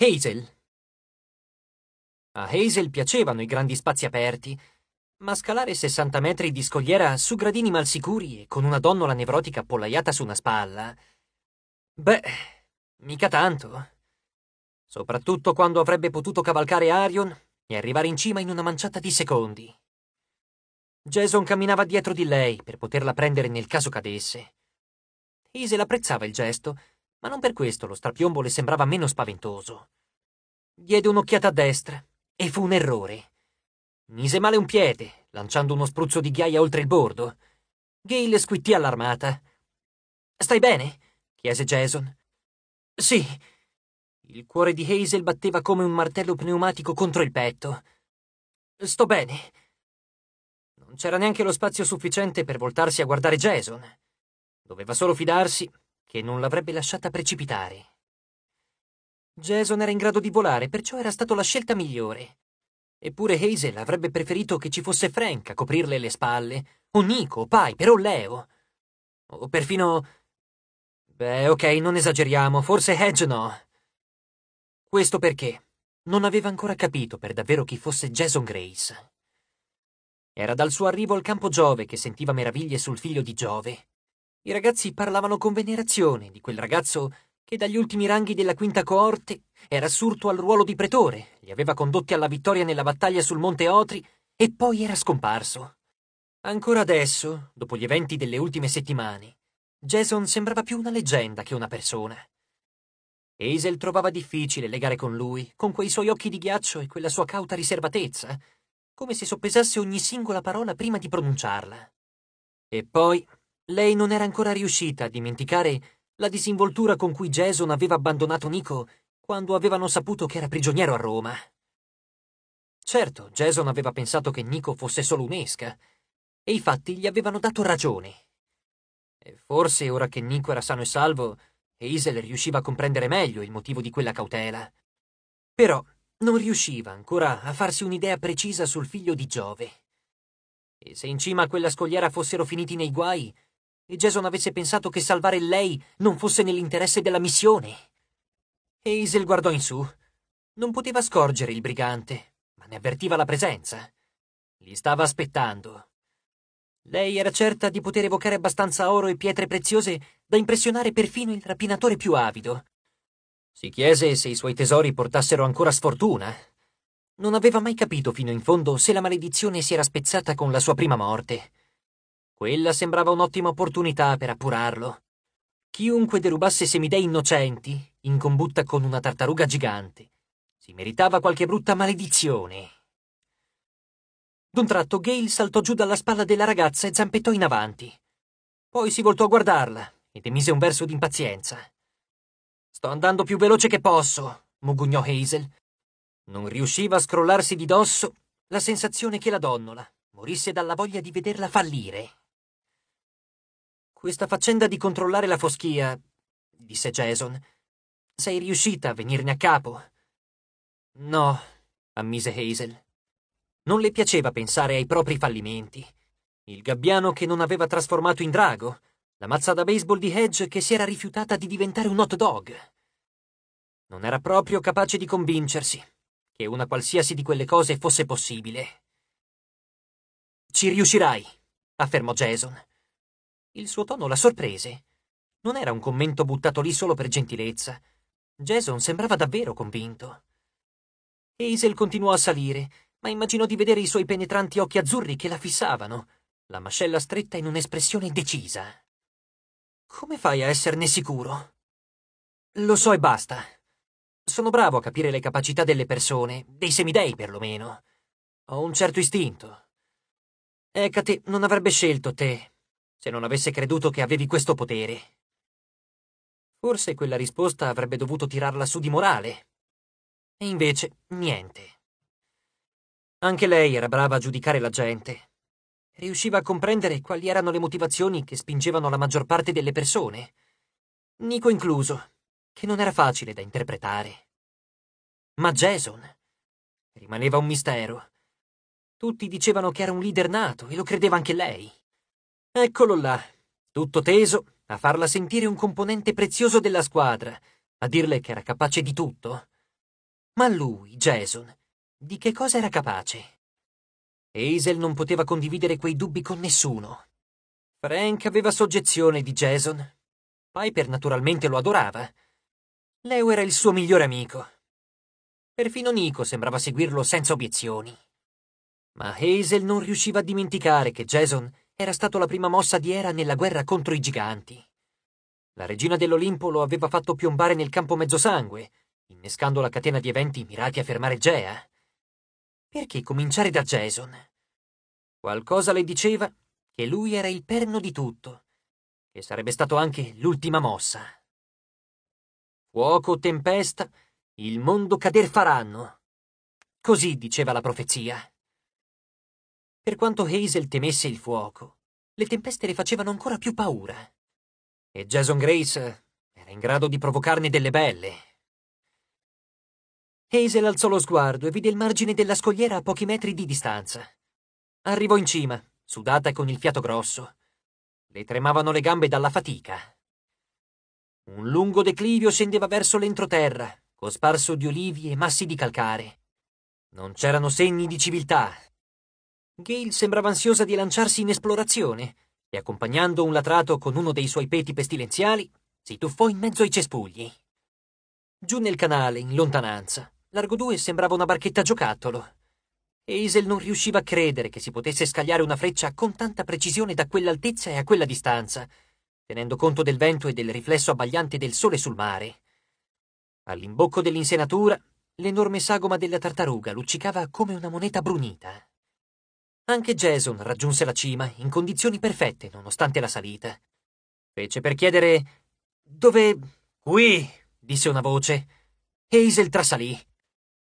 Hazel. A Hazel piacevano i grandi spazi aperti, ma scalare 60 metri di scogliera su gradini malsicuri e con una donnola nevrotica appollaiata su una spalla. Beh, mica tanto. Soprattutto quando avrebbe potuto cavalcare Arion e arrivare in cima in una manciata di secondi. Jason camminava dietro di lei per poterla prendere nel caso cadesse. Hazel apprezzava il gesto, ma non per questo lo strapiombo le sembrava meno spaventoso. Diede un'occhiata a destra e fu un errore. Mise male un piede, lanciando uno spruzzo di ghiaia oltre il bordo. Gail squittì allarmata. Stai bene? chiese Jason. Sì. Il cuore di Hazel batteva come un martello pneumatico contro il petto. Sto bene. Non c'era neanche lo spazio sufficiente per voltarsi a guardare Jason. Doveva solo fidarsi che non l'avrebbe lasciata precipitare. Jason era in grado di volare, perciò era stata la scelta migliore. Eppure Hazel avrebbe preferito che ci fosse Frank a coprirle le spalle, o Nico, o Piper, o Leo. O perfino... Beh, ok, non esageriamo, forse Hedge no. Questo perché non aveva ancora capito per davvero chi fosse Jason Grace. Era dal suo arrivo al campo Giove che sentiva meraviglie sul figlio di Giove i ragazzi parlavano con venerazione di quel ragazzo che dagli ultimi ranghi della quinta coorte era assurto al ruolo di pretore, li aveva condotti alla vittoria nella battaglia sul Monte Otri e poi era scomparso. Ancora adesso, dopo gli eventi delle ultime settimane, Jason sembrava più una leggenda che una persona. Hazel trovava difficile legare con lui, con quei suoi occhi di ghiaccio e quella sua cauta riservatezza, come se soppesasse ogni singola parola prima di pronunciarla. E poi lei non era ancora riuscita a dimenticare la disinvoltura con cui Jason aveva abbandonato Nico quando avevano saputo che era prigioniero a Roma. Certo, Jason aveva pensato che Nico fosse solo un'esca, e i fatti gli avevano dato ragione. E forse ora che Nico era sano e salvo, Hazel riusciva a comprendere meglio il motivo di quella cautela. Però non riusciva ancora a farsi un'idea precisa sul figlio di Giove. E se in cima a quella scogliera fossero finiti nei guai, e Jason avesse pensato che salvare lei non fosse nell'interesse della missione. Hazel guardò in su. Non poteva scorgere il brigante, ma ne avvertiva la presenza. Li stava aspettando. Lei era certa di poter evocare abbastanza oro e pietre preziose da impressionare perfino il rapinatore più avido. Si chiese se i suoi tesori portassero ancora sfortuna. Non aveva mai capito fino in fondo se la maledizione si era spezzata con la sua prima morte quella sembrava un'ottima opportunità per appurarlo. Chiunque derubasse semidei innocenti, in combutta con una tartaruga gigante, si meritava qualche brutta maledizione. D'un tratto Gale saltò giù dalla spalla della ragazza e zampettò in avanti. Poi si voltò a guardarla ed emise un verso d'impazienza. Sto andando più veloce che posso, mugugnò Hazel. Non riusciva a scrollarsi di dosso la sensazione che la donnola morisse dalla voglia di vederla fallire. Questa faccenda di controllare la foschia, disse Jason. Sei riuscita a venirne a capo? No, ammise Hazel. Non le piaceva pensare ai propri fallimenti. Il gabbiano che non aveva trasformato in drago, la mazza da baseball di Hedge che si era rifiutata di diventare un hot dog. Non era proprio capace di convincersi che una qualsiasi di quelle cose fosse possibile. Ci riuscirai, affermò Jason. Il suo tono la sorprese. Non era un commento buttato lì solo per gentilezza. Jason sembrava davvero convinto. Hazel continuò a salire, ma immaginò di vedere i suoi penetranti occhi azzurri che la fissavano, la mascella stretta in un'espressione decisa. Come fai a esserne sicuro? Lo so e basta. Sono bravo a capire le capacità delle persone, dei semidei perlomeno. Ho un certo istinto. Ecate ecco non avrebbe scelto te, se non avesse creduto che avevi questo potere. Forse quella risposta avrebbe dovuto tirarla su di morale. E invece niente. Anche lei era brava a giudicare la gente. Riusciva a comprendere quali erano le motivazioni che spingevano la maggior parte delle persone, Nico incluso, che non era facile da interpretare. Ma Jason rimaneva un mistero. Tutti dicevano che era un leader nato e lo credeva anche lei. Eccolo là, tutto teso a farla sentire un componente prezioso della squadra, a dirle che era capace di tutto. Ma lui, Jason, di che cosa era capace? Hazel non poteva condividere quei dubbi con nessuno. Frank aveva soggezione di Jason. Piper naturalmente lo adorava. Leo era il suo migliore amico. Perfino Nico sembrava seguirlo senza obiezioni. Ma Hazel non riusciva a dimenticare che Jason era stato la prima mossa di Era nella guerra contro i giganti. La regina dell'Olimpo lo aveva fatto piombare nel campo mezzosangue, innescando la catena di eventi mirati a fermare Gea. Perché cominciare da Jason? Qualcosa le diceva che lui era il perno di tutto, che sarebbe stato anche l'ultima mossa. Fuoco, tempesta, il mondo cader faranno. Così diceva la profezia. Per quanto Hazel temesse il fuoco, le tempeste le facevano ancora più paura. E Jason Grace era in grado di provocarne delle belle. Hazel alzò lo sguardo e vide il margine della scogliera a pochi metri di distanza. Arrivò in cima, sudata e con il fiato grosso. Le tremavano le gambe dalla fatica. Un lungo declivio scendeva verso l'entroterra, cosparso di olivi e massi di calcare. Non c'erano segni di civiltà, Gail sembrava ansiosa di lanciarsi in esplorazione e, accompagnando un latrato con uno dei suoi peti pestilenziali, si tuffò in mezzo ai cespugli. Giù nel canale, in lontananza, Largo 2 sembrava una barchetta giocattolo. Hazel non riusciva a credere che si potesse scagliare una freccia con tanta precisione da quell'altezza e a quella distanza, tenendo conto del vento e del riflesso abbagliante del sole sul mare. All'imbocco dell'insenatura, l'enorme sagoma della tartaruga luccicava come una moneta brunita. Anche Jason raggiunse la cima in condizioni perfette, nonostante la salita. Fece per chiedere dove... Qui, disse una voce. Hazel trasalì.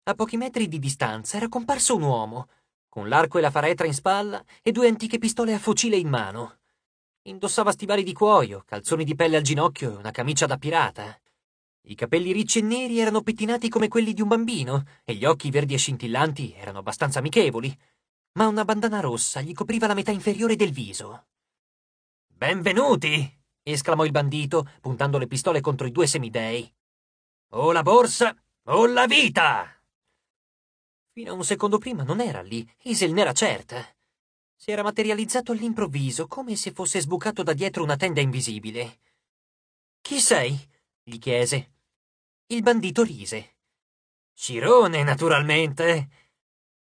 A pochi metri di distanza era comparso un uomo, con l'arco e la faretra in spalla e due antiche pistole a fucile in mano. Indossava stivali di cuoio, calzoni di pelle al ginocchio e una camicia da pirata. I capelli ricci e neri erano pettinati come quelli di un bambino e gli occhi verdi e scintillanti erano abbastanza amichevoli ma una bandana rossa gli copriva la metà inferiore del viso. Benvenuti! esclamò il bandito, puntando le pistole contro i due semidei. O la borsa o la vita! Fino a un secondo prima non era lì, Isel n'era certa. Si era materializzato all'improvviso, come se fosse sbucato da dietro una tenda invisibile. Chi sei? gli chiese. Il bandito rise. Cirone, naturalmente.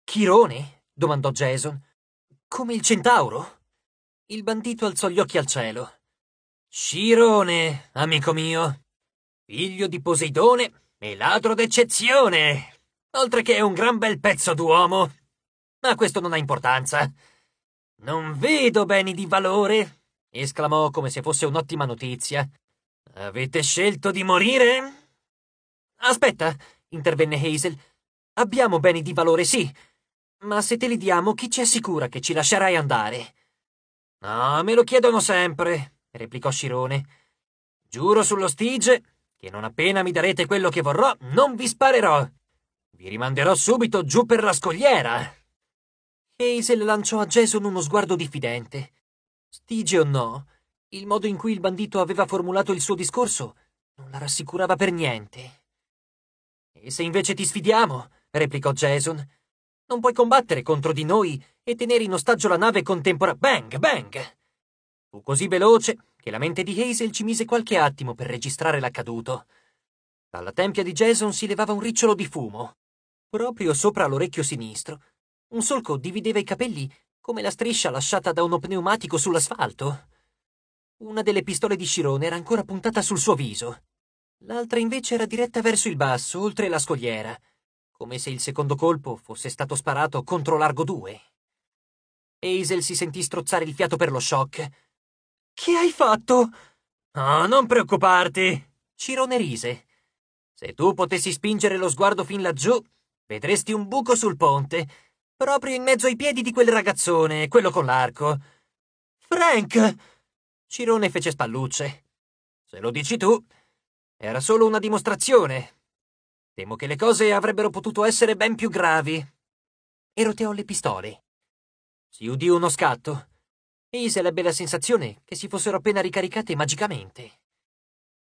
Chirone? domandò Jason. Come il centauro? Il bandito alzò gli occhi al cielo. Scirone, amico mio, figlio di Poseidone e ladro d'eccezione, oltre che un gran bel pezzo d'uomo. Ma questo non ha importanza. Non vedo beni di valore, esclamò come se fosse un'ottima notizia. Avete scelto di morire? Aspetta, intervenne Hazel. Abbiamo beni di valore, sì, ma se te li diamo, chi ci assicura che ci lascerai andare? No, me lo chiedono sempre, replicò Scirone. Giuro sullo Stige che non appena mi darete quello che vorrò, non vi sparerò. Vi rimanderò subito giù per la scogliera. Hazel lanciò a Jason uno sguardo diffidente. Stige o no, il modo in cui il bandito aveva formulato il suo discorso non la rassicurava per niente. E se invece ti sfidiamo? replicò Jason non puoi combattere contro di noi e tenere in ostaggio la nave contemporanea. Bang, bang! Fu così veloce che la mente di Hazel ci mise qualche attimo per registrare l'accaduto. Dalla tempia di Jason si levava un ricciolo di fumo. Proprio sopra l'orecchio sinistro, un solco divideva i capelli come la striscia lasciata da uno pneumatico sull'asfalto. Una delle pistole di Scirone era ancora puntata sul suo viso. L'altra invece era diretta verso il basso, oltre la scogliera come se il secondo colpo fosse stato sparato contro largo due. Hazel si sentì strozzare il fiato per lo shock. Che hai fatto? Oh, non preoccuparti. Cirone rise. Se tu potessi spingere lo sguardo fin laggiù, vedresti un buco sul ponte, proprio in mezzo ai piedi di quel ragazzone, quello con l'arco. Frank! Cirone fece spallucce. Se lo dici tu, era solo una dimostrazione, Temo che le cose avrebbero potuto essere ben più gravi. E roteò le pistole. Si udì uno scatto. Hazel ebbe la sensazione che si fossero appena ricaricate magicamente.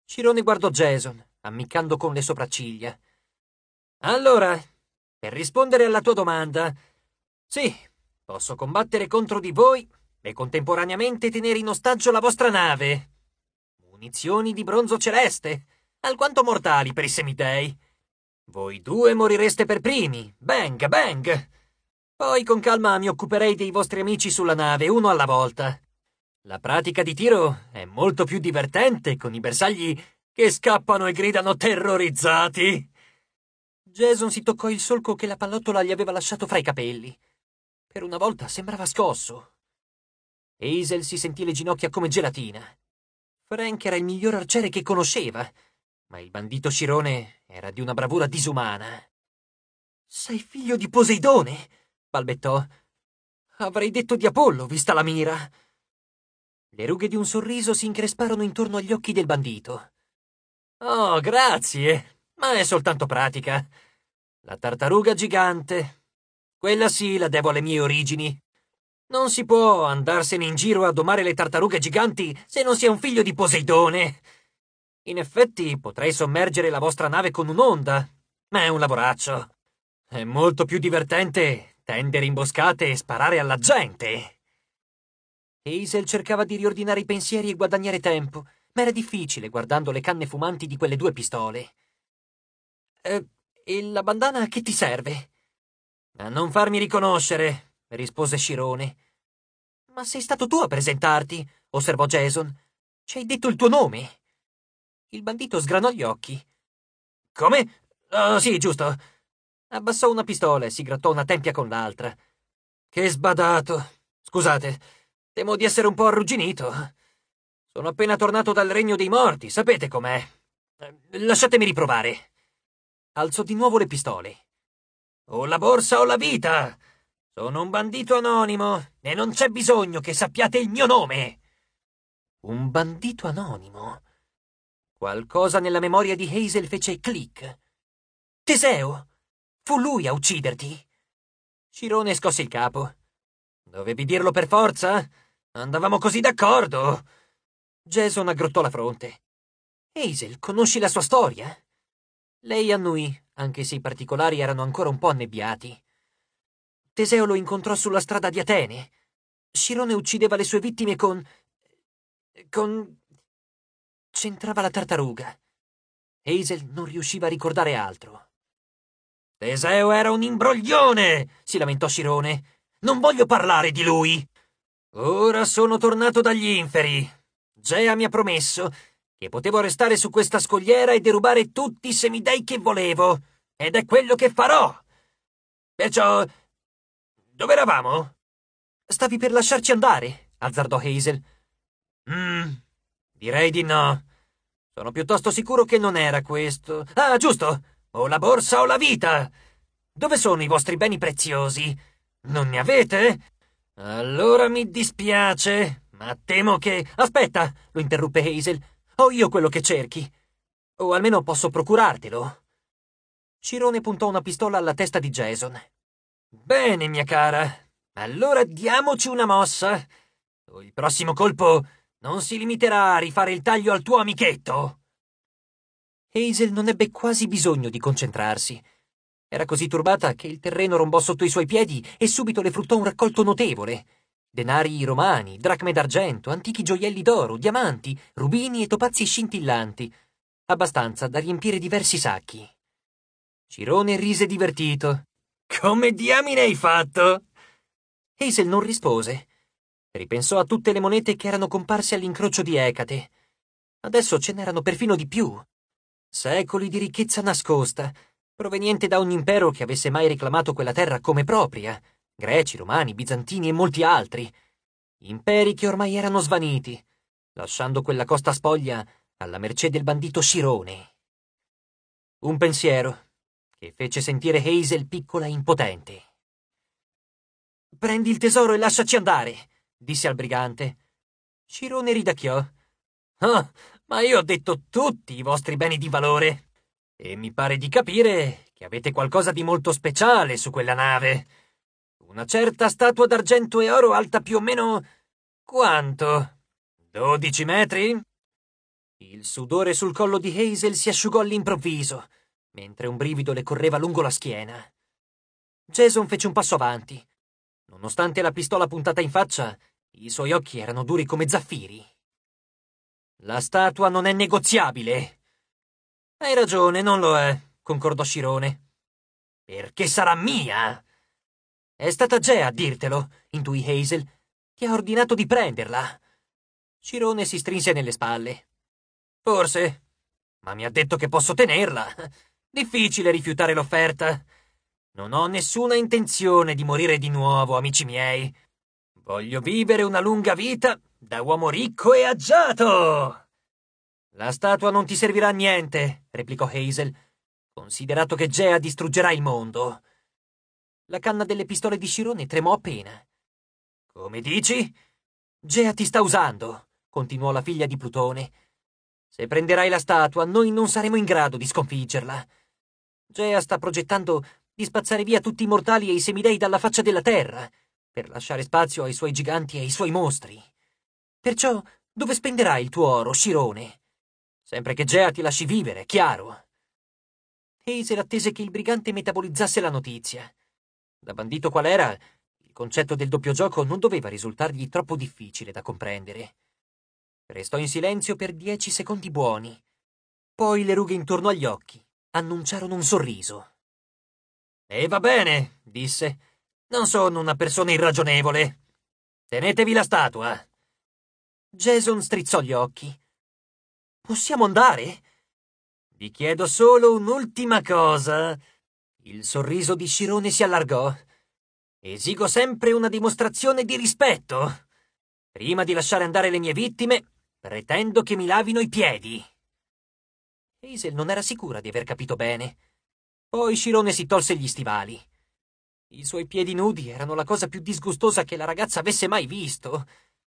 Cirone guardò Jason, ammiccando con le sopracciglia. Allora, per rispondere alla tua domanda, sì, posso combattere contro di voi e contemporaneamente tenere in ostaggio la vostra nave. Munizioni di bronzo celeste, alquanto mortali per i semitei. Voi due morireste per primi. Bang, bang. Poi con calma mi occuperei dei vostri amici sulla nave, uno alla volta. La pratica di tiro è molto più divertente con i bersagli che scappano e gridano terrorizzati. Jason si toccò il solco che la pallottola gli aveva lasciato fra i capelli. Per una volta sembrava scosso. Hazel si sentì le ginocchia come gelatina. Frank era il miglior arciere che conosceva, ma il bandito Cirone era di una bravura disumana. Sei figlio di Poseidone? balbettò. Avrei detto di Apollo, vista la mira. Le rughe di un sorriso si incresparono intorno agli occhi del bandito. Oh, grazie, ma è soltanto pratica. La tartaruga gigante. Quella sì la devo alle mie origini. Non si può andarsene in giro a domare le tartarughe giganti se non si è un figlio di Poseidone. In effetti potrei sommergere la vostra nave con un'onda, ma è un lavoraccio. È molto più divertente tendere imboscate e sparare alla gente. Hazel cercava di riordinare i pensieri e guadagnare tempo, ma era difficile guardando le canne fumanti di quelle due pistole. Eh, e la bandana a che ti serve? A non farmi riconoscere, rispose Scirone. Ma sei stato tu a presentarti, osservò Jason. Ci hai detto il tuo nome. Il bandito sgranò gli occhi. Come? Oh, sì, giusto. Abbassò una pistola e si grattò una tempia con l'altra. Che sbadato. Scusate, temo di essere un po' arrugginito. Sono appena tornato dal regno dei morti, sapete com'è. Eh, lasciatemi riprovare. Alzò di nuovo le pistole. O la borsa o la vita. Sono un bandito anonimo e non c'è bisogno che sappiate il mio nome. Un bandito anonimo? Qualcosa nella memoria di Hazel fece clic. Teseo! Fu lui a ucciderti! Cirone scosse il capo. Dovevi dirlo per forza? Andavamo così d'accordo! Jason aggrottò la fronte. Hazel, conosci la sua storia? Lei annui, anche se i particolari erano ancora un po' annebbiati. Teseo lo incontrò sulla strada di Atene. Cirone uccideva le sue vittime con... con c'entrava la tartaruga? Hazel non riusciva a ricordare altro. Teseo era un imbroglione, si lamentò Cirone. Non voglio parlare di lui. Ora sono tornato dagli inferi. Gea mi ha promesso che potevo restare su questa scogliera e derubare tutti i semidei che volevo. Ed è quello che farò. Perciò... Dove eravamo? Stavi per lasciarci andare, azzardò Hazel. Mmm, Direi di no. Sono piuttosto sicuro che non era questo. Ah, giusto! O la borsa o la vita! Dove sono i vostri beni preziosi? Non ne avete? Allora mi dispiace, ma temo che... Aspetta! lo interruppe Hazel. Ho io quello che cerchi. O almeno posso procurartelo. Cirone puntò una pistola alla testa di Jason. Bene, mia cara. Allora diamoci una mossa. O il prossimo colpo non si limiterà a rifare il taglio al tuo amichetto? Hazel non ebbe quasi bisogno di concentrarsi. Era così turbata che il terreno rombò sotto i suoi piedi e subito le fruttò un raccolto notevole. Denari romani, dracme d'argento, antichi gioielli d'oro, diamanti, rubini e topazi scintillanti. Abbastanza da riempire diversi sacchi. Cirone rise divertito. Come diamine hai fatto? Hazel non rispose. Ripensò a tutte le monete che erano comparse all'incrocio di Ecate. Adesso ce n'erano perfino di più. Secoli di ricchezza nascosta, proveniente da ogni impero che avesse mai reclamato quella terra come propria. Greci, romani, bizantini e molti altri. Imperi che ormai erano svaniti, lasciando quella costa spoglia alla mercé del bandito Scirone. Un pensiero che fece sentire Hazel piccola e impotente. Prendi il tesoro e lasciaci andare! disse al brigante. Cirone ridacchiò. Ah, ma io ho detto tutti i vostri beni di valore. E mi pare di capire che avete qualcosa di molto speciale su quella nave. Una certa statua d'argento e oro alta più o meno... quanto? Dodici metri? Il sudore sul collo di Hazel si asciugò all'improvviso, mentre un brivido le correva lungo la schiena. Jason fece un passo avanti. Nonostante la pistola puntata in faccia, i suoi occhi erano duri come zaffiri. La statua non è negoziabile. Hai ragione, non lo è, concordò Scirone. Perché sarà mia? È stata Gea a dirtelo, intuì Hazel. Ti ha ordinato di prenderla. Scirone si strinse nelle spalle. Forse, ma mi ha detto che posso tenerla. Difficile rifiutare l'offerta. Non ho nessuna intenzione di morire di nuovo, amici miei. Voglio vivere una lunga vita da uomo ricco e agiato! La statua non ti servirà a niente, replicò Hazel, considerato che Gea distruggerà il mondo. La canna delle pistole di Scirone tremò appena. Come dici? Gea ti sta usando, continuò la figlia di Plutone. Se prenderai la statua, noi non saremo in grado di sconfiggerla. Gea sta progettando di spazzare via tutti i mortali e i semidei dalla faccia della terra per lasciare spazio ai suoi giganti e ai suoi mostri. Perciò dove spenderai il tuo oro, Scirone? Sempre che Gea ti lasci vivere, chiaro. Hazel attese che il brigante metabolizzasse la notizia. Da bandito qual era, il concetto del doppio gioco non doveva risultargli troppo difficile da comprendere. Restò in silenzio per dieci secondi buoni. Poi le rughe intorno agli occhi annunciarono un sorriso. E va bene, disse. Non sono una persona irragionevole. Tenetevi la statua. Jason strizzò gli occhi. Possiamo andare? Vi chiedo solo un'ultima cosa. Il sorriso di Scirone si allargò. Esigo sempre una dimostrazione di rispetto. Prima di lasciare andare le mie vittime, pretendo che mi lavino i piedi. Hazel non era sicura di aver capito bene. Poi Scirone si tolse gli stivali. I suoi piedi nudi erano la cosa più disgustosa che la ragazza avesse mai visto,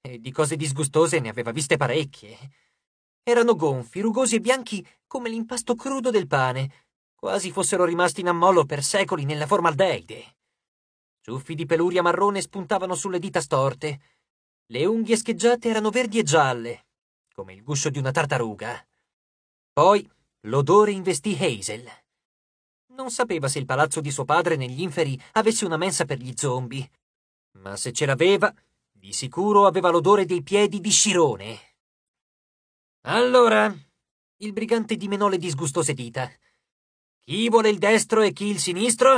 e di cose disgustose ne aveva viste parecchie. Erano gonfi, rugosi e bianchi come l'impasto crudo del pane, quasi fossero rimasti in ammollo per secoli nella formaldeide. Ciuffi di peluria marrone spuntavano sulle dita storte. Le unghie scheggiate erano verdi e gialle, come il guscio di una tartaruga. Poi l'odore investì Hazel. Non sapeva se il palazzo di suo padre negli inferi avesse una mensa per gli zombie, ma se ce l'aveva, di sicuro aveva l'odore dei piedi di Scirone. Allora, il brigante dimenò le disgustose dita. Chi vuole il destro e chi il sinistro?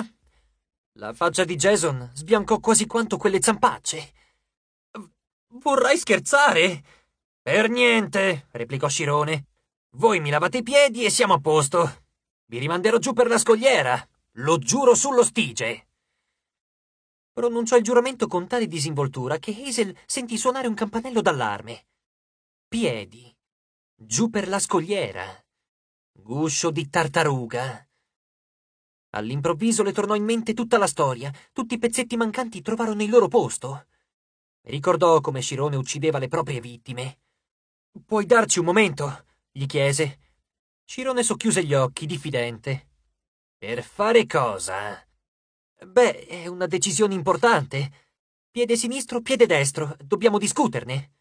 La faccia di Jason sbiancò quasi quanto quelle zampacce. Vorrai scherzare? Per niente, replicò Scirone. Voi mi lavate i piedi e siamo a posto. Vi rimanderò giù per la scogliera. Lo giuro sullo stige. Pronunciò il giuramento con tale disinvoltura che Hazel sentì suonare un campanello d'allarme. Piedi. Giù per la scogliera. Guscio di tartaruga. All'improvviso le tornò in mente tutta la storia. Tutti i pezzetti mancanti trovarono il loro posto. Ricordò come Scirone uccideva le proprie vittime. Puoi darci un momento? gli chiese. Cirone socchiuse gli occhi, diffidente. Per fare cosa? Beh, è una decisione importante. Piede sinistro, piede destro, dobbiamo discuterne.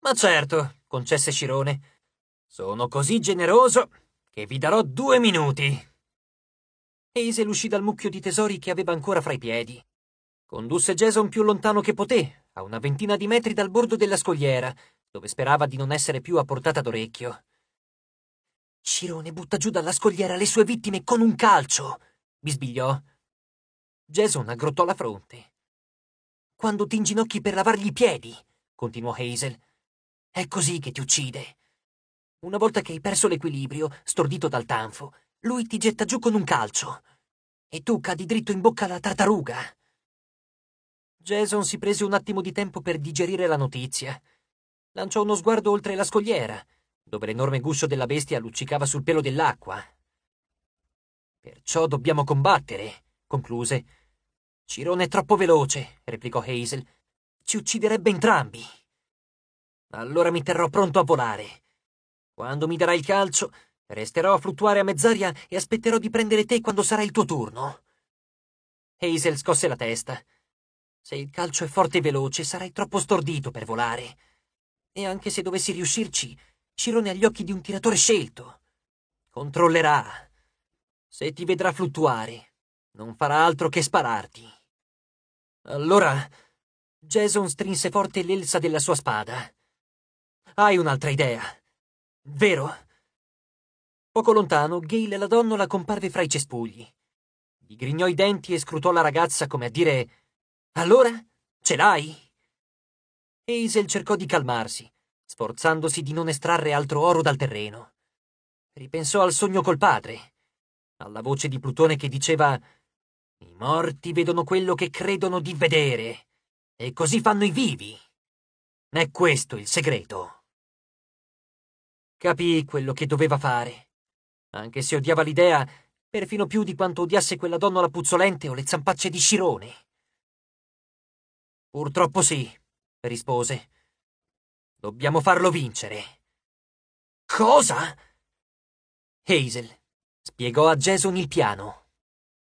Ma certo, concesse Cirone. Sono così generoso che vi darò due minuti. Hazel uscì dal mucchio di tesori che aveva ancora fra i piedi. Condusse Jason più lontano che poté, a una ventina di metri dal bordo della scogliera, dove sperava di non essere più a portata d'orecchio. Cirone butta giù dalla scogliera le sue vittime con un calcio, bisbigliò. Jason aggrottò la fronte. Quando ti inginocchi per lavargli i piedi, continuò Hazel, è così che ti uccide. Una volta che hai perso l'equilibrio, stordito dal tanfo, lui ti getta giù con un calcio. E tu cadi dritto in bocca alla tartaruga. Jason si prese un attimo di tempo per digerire la notizia. Lanciò uno sguardo oltre la scogliera, dove l'enorme guscio della bestia luccicava sul pelo dell'acqua. Perciò dobbiamo combattere, concluse. Cirone è troppo veloce, replicò Hazel. Ci ucciderebbe entrambi. Allora mi terrò pronto a volare. Quando mi darai il calcio, resterò a fluttuare a mezz'aria e aspetterò di prendere te quando sarà il tuo turno. Hazel scosse la testa. Se il calcio è forte e veloce, sarai troppo stordito per volare. E anche se dovessi riuscirci, Cirone agli occhi di un tiratore scelto. Controllerà. Se ti vedrà fluttuare, non farà altro che spararti. Allora, Jason strinse forte l'elsa della sua spada. Hai un'altra idea, vero? Poco lontano, Gale la donnola comparve fra i cespugli. Gli grignò i denti e scrutò la ragazza come a dire: Allora, ce l'hai? Hazel cercò di calmarsi, sforzandosi di non estrarre altro oro dal terreno. Ripensò al sogno col padre, alla voce di Plutone che diceva I morti vedono quello che credono di vedere, e così fanno i vivi. È questo il segreto. Capì quello che doveva fare, anche se odiava l'idea perfino più di quanto odiasse quella donna la puzzolente o le zampacce di Scirone. Purtroppo sì, rispose, Dobbiamo farlo vincere. Cosa? Hazel spiegò a Jason il piano.